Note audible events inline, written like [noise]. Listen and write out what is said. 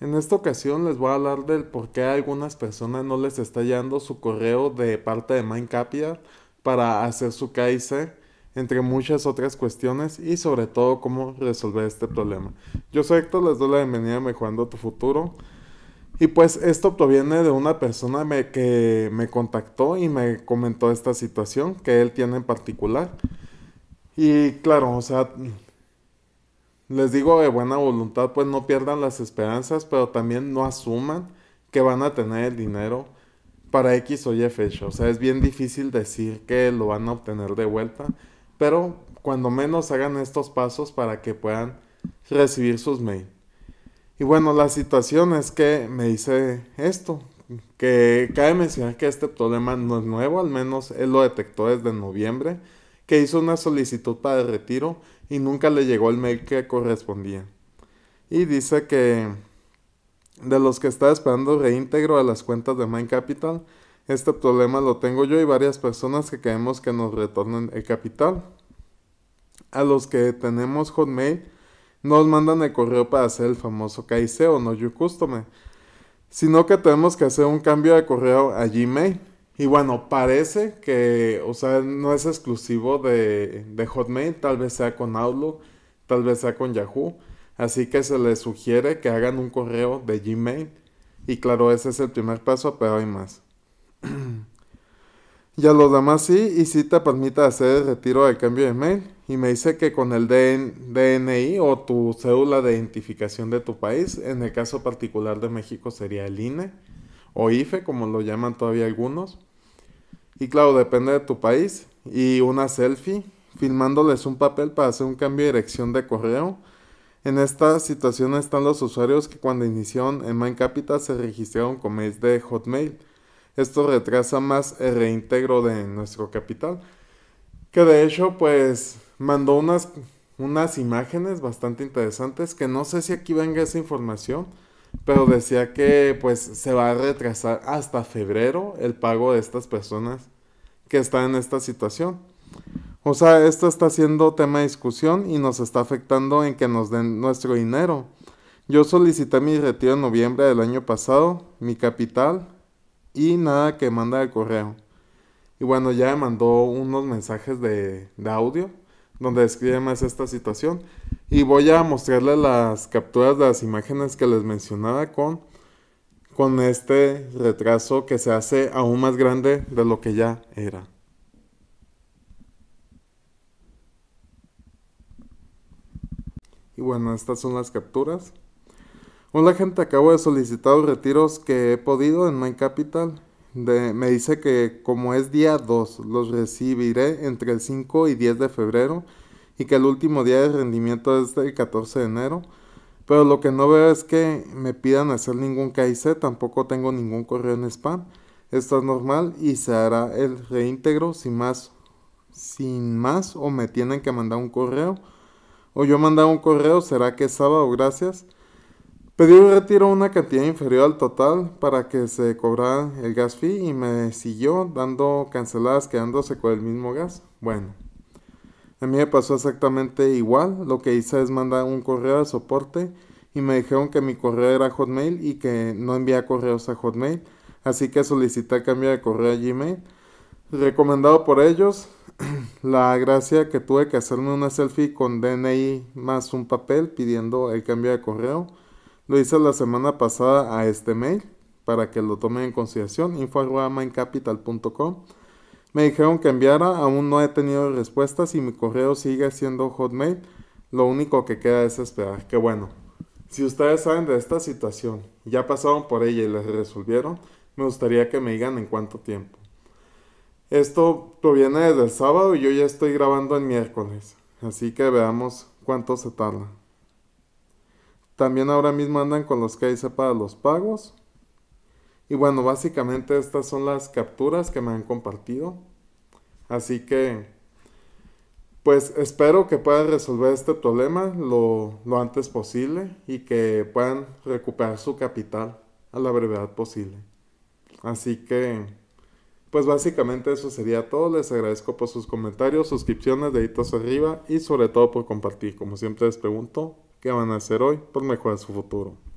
En esta ocasión les voy a hablar del por qué a algunas personas no les está llegando su correo de parte de Mindcapia para hacer su KIC, entre muchas otras cuestiones y sobre todo cómo resolver este problema. Yo soy Héctor, les doy la bienvenida a Mejorando tu Futuro. Y pues esto proviene de una persona que me contactó y me comentó esta situación que él tiene en particular. Y claro, o sea, les digo de buena voluntad, pues no pierdan las esperanzas, pero también no asuman que van a tener el dinero para X o Y fecha. O sea, es bien difícil decir que lo van a obtener de vuelta, pero cuando menos hagan estos pasos para que puedan recibir sus mail. Y bueno, la situación es que me dice esto, que cabe mencionar que este problema no es nuevo, al menos él lo detectó desde noviembre que hizo una solicitud para retiro y nunca le llegó el mail que correspondía. Y dice que de los que está esperando reintegro a las cuentas de Mind Capital, este problema lo tengo yo y varias personas que queremos que nos retornen el capital. A los que tenemos Hotmail, nos mandan el correo para hacer el famoso KIC o no You Customer, sino que tenemos que hacer un cambio de correo a Gmail y bueno, parece que, o sea, no es exclusivo de, Hotmail, tal vez sea con Outlook, tal vez sea con Yahoo. Así que se les sugiere que hagan un correo de Gmail. Y claro, ese es el primer paso, pero hay más. [clears throat] ya los demás sí, y si te permite hacer el retiro de cambio de mail. Y me dice que con el DNI o tu cédula de identificación de tu país, en el caso particular de México sería el INE o IFE, como lo llaman todavía algunos. Y claro, depende de tu país. Y una selfie, filmándoles un papel para hacer un cambio de dirección de correo. En esta situación están los usuarios que cuando iniciaron en Capital se registraron con mails de Hotmail. Esto retrasa más el reintegro de nuestro capital. Que de hecho, pues mandó unas, unas imágenes bastante interesantes que no sé si aquí venga esa información, pero decía que pues se va a retrasar hasta febrero el pago de estas personas que está en esta situación. O sea, esto está siendo tema de discusión y nos está afectando en que nos den nuestro dinero. Yo solicité mi retiro en noviembre del año pasado, mi capital y nada que manda de correo. Y bueno, ya me mandó unos mensajes de, audio donde describe más esta situación. Y voy a mostrarle las capturas de las imágenes que les mencionaba con con este retraso que se hace aún más grande de lo que ya era. Y bueno, estas son las capturas. Hola gente, acabo de solicitar los retiros que he podido en My Capital. me dice que como es día 2, los recibiré entre el 5 y 10 de febrero y que el último día de rendimiento es el 14 de enero. Pero lo que no veo es que me pidan hacer ningún KIC, tampoco tengo ningún correo en spam. Esto es normal y se hará el reintegro sin más, sin más o me tienen que mandar un correo. O yo mandar un correo, será que es sábado, gracias. Pedí un retiro una cantidad inferior al total para que se cobrara el gas fee y me siguió dando canceladas quedándose con el mismo gas. Bueno. A mí me pasó exactamente igual. Lo que hice es mandar un correo de soporte y me dijeron que mi correo era Hotmail y que no envía correos a Hotmail. Así que solicité cambio de correo a Gmail. Recomendado por ellos, [clears throat] la gracia que tuve que hacerme una selfie con DNI más un papel pidiendo el cambio de correo. Lo hice la semana pasada a este mail para que lo tomen en consideración. info.mindcapital.com me dijeron que enviara, aún no he tenido respuestas y mi correo sigue siendo Hotmail. Lo único que queda es esperar. Que bueno, si ustedes saben de esta situación, ya pasaron por ella y les resolvieron, me gustaría que me digan en cuánto tiempo. Esto proviene desde el sábado y yo ya estoy grabando el miércoles, así que veamos cuánto se tarda. También ahora mismo andan con los que hice para los pagos. Y bueno, básicamente estas son las capturas que me han compartido. Así que, pues espero que puedan resolver este problema lo, antes posible y que puedan recuperar su capital a la brevedad posible. Así que, pues básicamente eso sería todo. Les agradezco por sus comentarios, suscripciones, deditos arriba y sobre todo por compartir. Como siempre les pregunto, ¿qué van a hacer hoy por mejorar su futuro?